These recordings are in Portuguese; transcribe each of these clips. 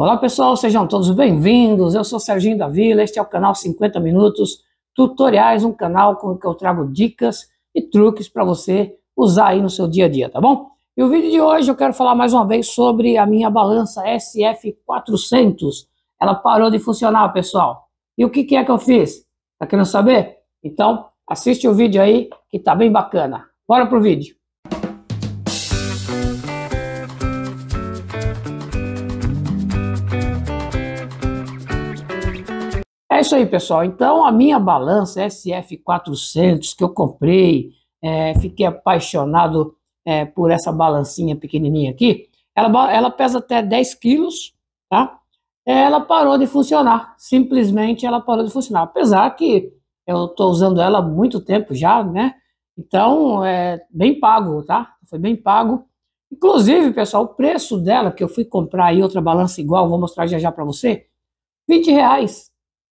Olá pessoal, sejam todos bem-vindos. Eu sou Serginho da Vila, este é o canal 50 Minutos Tutoriais, um canal com que eu trago dicas e truques para você usar aí no seu dia a dia, tá bom? E o vídeo de hoje eu quero falar mais uma vez sobre a minha balança SF400. Ela parou de funcionar, pessoal. E o que, que é que eu fiz? Tá querendo saber? Então assiste o vídeo aí que tá bem bacana. Bora pro vídeo. É isso aí, pessoal. Então, a minha balança SF400 que eu comprei, é, fiquei apaixonado é, por essa balancinha pequenininha aqui. Ela, ela pesa até 10 quilos, tá? É, ela parou de funcionar. Simplesmente ela parou de funcionar. Apesar que eu estou usando ela há muito tempo já, né? Então, é bem pago, tá? Foi bem pago. Inclusive, pessoal, o preço dela, que eu fui comprar aí outra balança igual, vou mostrar já já para você, 20 reais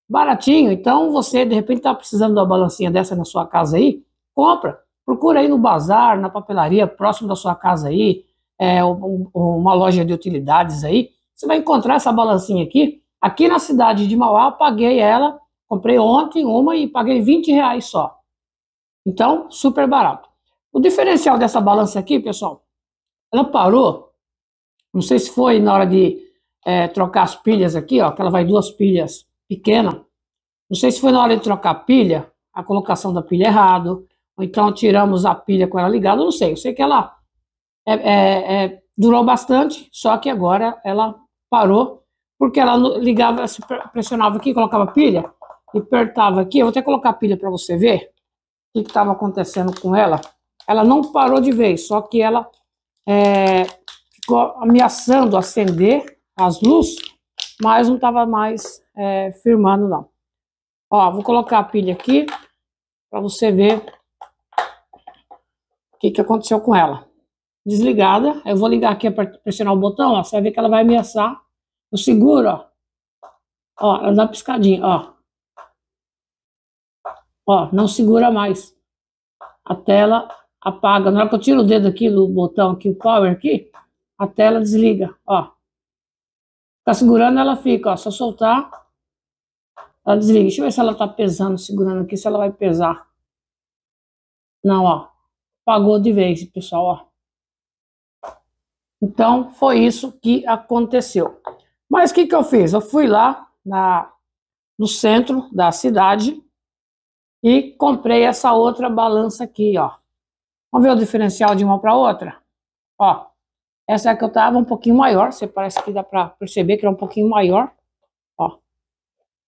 baratinho. Então você de repente está precisando de uma balancinha dessa na sua casa aí, compra. Procura aí no bazar, na papelaria próximo da sua casa aí, é, uma loja de utilidades aí. Você vai encontrar essa balancinha aqui. Aqui na cidade de Mauá, paguei ela, comprei ontem uma e paguei 20 reais só. Então, super barato. O diferencial dessa balança aqui, pessoal, ela parou, não sei se foi na hora de é, trocar as pilhas aqui, ó, que ela vai duas pilhas pequena. Não sei se foi na hora de trocar a pilha, a colocação da pilha errado, ou então tiramos a pilha com ela ligada, não sei. Eu sei que ela é, é, é, durou bastante, só que agora ela parou, porque ela ligava, pressionava aqui, colocava pilha, e apertava aqui. Eu vou até colocar a pilha para você ver o que estava acontecendo com ela. Ela não parou de vez, só que ela é, ficou ameaçando acender as luzes mas não estava mais é, firmando não. Ó, vou colocar a pilha aqui para você ver o que, que aconteceu com ela. Desligada, eu vou ligar aqui para pressionar o botão, ó, você vai ver que ela vai ameaçar. Eu seguro, ó. Ó, ela dá uma piscadinha, ó. Ó, não segura mais. A tela apaga. Na hora que eu tiro o dedo aqui do botão aqui, o power aqui, a tela desliga, ó. Tá segurando, ela fica, ó. Só soltar, ela desliga. Deixa eu ver se ela tá pesando, segurando aqui, se ela vai pesar. Não, ó. Pagou de vez, pessoal, ó. Então, foi isso que aconteceu. Mas o que que eu fiz? Eu fui lá na, no centro da cidade e comprei essa outra balança aqui, ó. Vamos ver o diferencial de uma para outra? Ó, essa é que eu tava um pouquinho maior, você parece que dá para perceber que era é um pouquinho maior. Ó.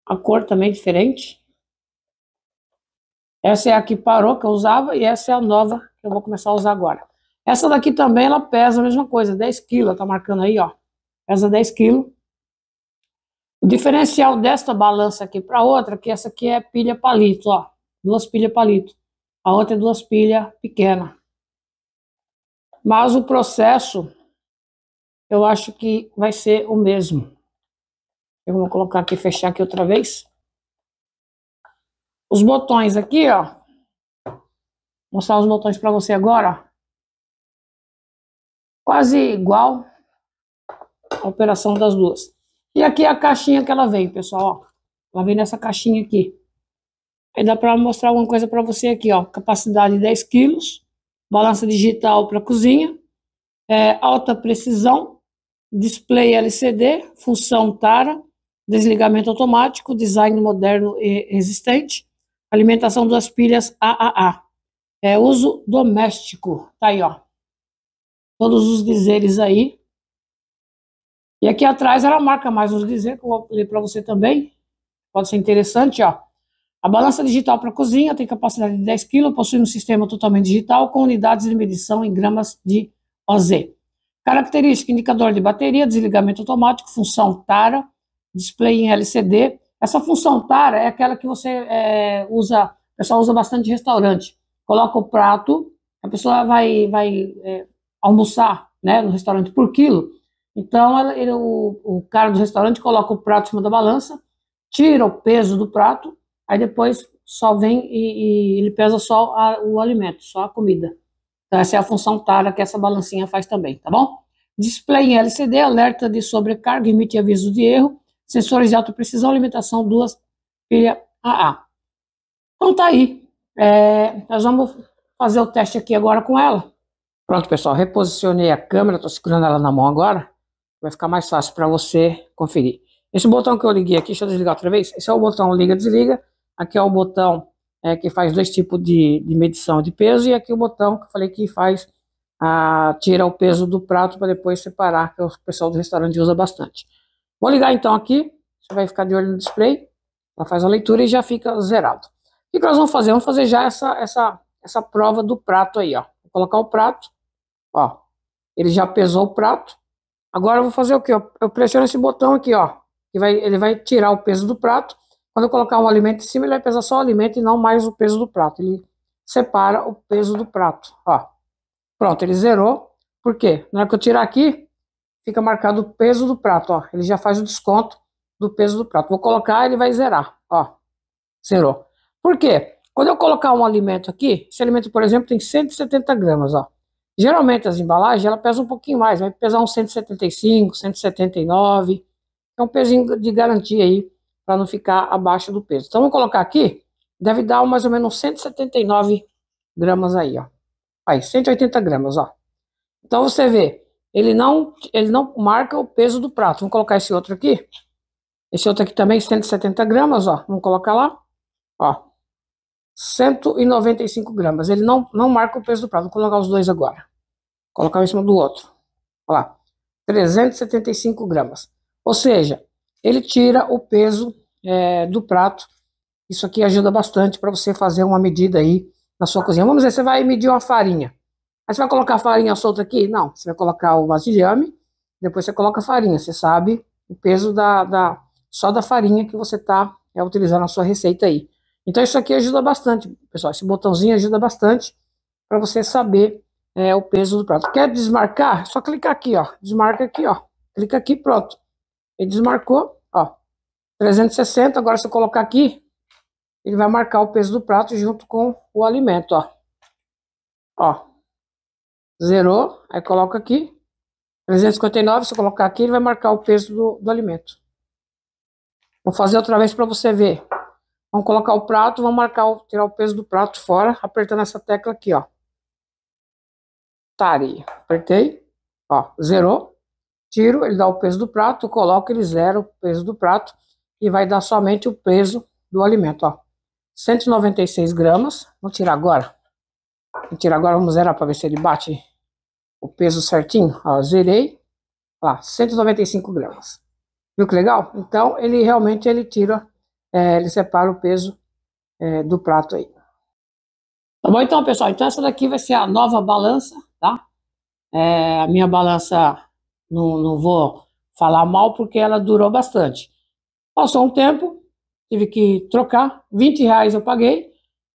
A cor também é diferente. Essa é a que parou que eu usava e essa é a nova que eu vou começar a usar agora. Essa daqui também ela pesa a mesma coisa, 10 quilos tá marcando aí, ó. Pesa 10 quilos. O diferencial desta balança aqui para outra, que essa aqui é pilha palito, ó. Duas pilhas palito. A outra é duas pilhas pequena. Mas o processo eu acho que vai ser o mesmo. Eu vou colocar aqui, fechar aqui outra vez. Os botões aqui, ó. Vou mostrar os botões para você agora. Quase igual a operação das duas. E aqui é a caixinha que ela vem, pessoal, ó. Ela vem nessa caixinha aqui. Aí dá para mostrar alguma coisa para você aqui, ó. Capacidade 10 quilos, balança digital para cozinha, é, alta precisão, display LCD, função TARA, desligamento automático, design moderno e resistente, alimentação das pilhas AAA. É uso doméstico, tá aí, ó. Todos os dizeres aí. E aqui atrás ela marca mais os dizeres que eu vou ler para você também. Pode ser interessante, ó. A balança digital para cozinha tem capacidade de 10 kg, possui um sistema totalmente digital com unidades de medição em gramas de OZ. Característica, indicador de bateria, desligamento automático, função TARA, display em LCD. Essa função TARA é aquela que você é, usa, o pessoal usa bastante em restaurante. Coloca o prato, a pessoa vai, vai é, almoçar né, no restaurante por quilo. Então, ela, ele, o, o cara do restaurante coloca o prato em cima da balança, tira o peso do prato, aí depois só vem e, e ele pesa só a, o alimento, só a comida. Então, essa é a função TARA que essa balancinha faz também, tá bom? Display em LCD, alerta de sobrecarga, emite aviso de erro, sensores de alta precisão, alimentação, duas pilha AA. Então tá aí. É, nós vamos fazer o teste aqui agora com ela. Pronto, pessoal, reposicionei a câmera, estou segurando ela na mão agora. Vai ficar mais fácil para você conferir. Esse botão que eu liguei aqui, deixa eu desligar outra vez. Esse é o botão liga-desliga. Aqui é o botão é, que faz dois tipos de, de, medição de peso, e aqui o botão que eu falei que faz, a, tira o peso do prato para depois separar, que o pessoal do restaurante usa bastante. Vou ligar então aqui, você vai ficar de olho no display, ela faz a leitura e já fica zerado. O que nós vamos fazer? Vamos fazer já essa, essa, essa prova do prato aí, ó. Vou colocar o prato, ó, ele já pesou o prato. Agora eu vou fazer o quê? Eu, eu pressiono esse botão aqui, ó, que vai, ele vai tirar o peso do prato, quando eu colocar um alimento em cima, ele vai pesar só o alimento e não mais o peso do prato. Ele separa o peso do prato. Ó. Pronto, ele zerou. Por quê? Na hora que eu tirar aqui, fica marcado o peso do prato. Ó. Ele já faz o desconto do peso do prato. Vou colocar, ele vai zerar. Ó. Zerou. Por quê? Quando eu colocar um alimento aqui, esse alimento, por exemplo, tem 170 gramas. Ó. Geralmente as embalagens ela pesa um pouquinho mais, vai pesar uns 175, 179. É um pezinho de garantia aí para não ficar abaixo do peso. Então, vou colocar aqui, deve dar mais ou menos 179 gramas aí, ó. Aí, 180 gramas, ó. Então, você vê, ele não, ele não marca o peso do prato. Vamos colocar esse outro aqui. Esse outro aqui também, 170 gramas, ó. Vamos colocar lá, ó. 195 gramas. Ele não, não marca o peso do prato. Vou colocar os dois agora. Vou colocar um em cima do outro. Ó lá. 375 gramas. Ou seja, ele tira o peso é, do prato. Isso aqui ajuda bastante para você fazer uma medida aí na sua cozinha. Vamos dizer, você vai medir uma farinha. Aí você vai colocar a farinha solta aqui? Não, você vai colocar o vasilhame, depois você coloca a farinha. Você sabe o peso da, da só da farinha que você está é, utilizando na sua receita aí. Então isso aqui ajuda bastante, pessoal. Esse botãozinho ajuda bastante para você saber é, o peso do prato. Quer desmarcar? só clicar aqui, ó. Desmarca aqui, ó. Clica aqui, pronto. Ele desmarcou, ó, 360. Agora, se eu colocar aqui, ele vai marcar o peso do prato junto com o alimento, ó. Ó, zerou, aí coloca aqui. 359, se eu colocar aqui, ele vai marcar o peso do, do alimento. Vou fazer outra vez para você ver. Vamos colocar o prato, vamos marcar, o, tirar o peso do prato fora, apertando essa tecla aqui, ó. Tari. Apertei, ó, zerou tiro, ele dá o peso do prato, coloca, ele zero o peso do prato e vai dar somente o peso do alimento, ó. 196 gramas, vou tirar agora. Vou tirar agora, vamos zerar para ver se ele bate o peso certinho. Ó, zerei, lá, 195 gramas. Viu que legal? Então, ele realmente, ele tira, é, ele separa o peso é, do prato aí. Tá bom então, pessoal? Então essa daqui vai ser a nova balança, tá? É, a minha balança não, não vou falar mal porque ela durou bastante. Passou um tempo, tive que trocar, 20 reais eu paguei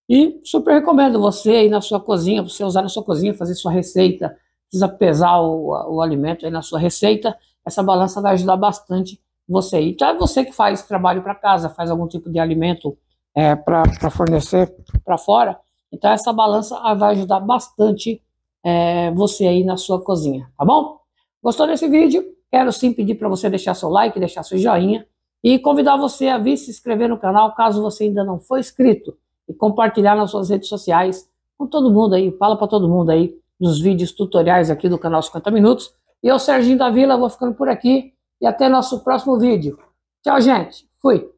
e super recomendo você aí na sua cozinha, você usar na sua cozinha, fazer sua receita, precisa pesar o, o alimento aí na sua receita, essa balança vai ajudar bastante você. Então é você que faz trabalho para casa, faz algum tipo de alimento é, para fornecer para fora, então essa balança vai ajudar bastante é, você aí na sua cozinha, tá bom? Gostou desse vídeo? Quero sim pedir para você deixar seu like, deixar seu joinha e convidar você a vir se inscrever no canal caso você ainda não for inscrito e compartilhar nas suas redes sociais com todo mundo aí, fala para todo mundo aí nos vídeos tutoriais aqui do canal 50 Minutos. E eu, Serginho da Vila, vou ficando por aqui e até nosso próximo vídeo. Tchau, gente. Fui.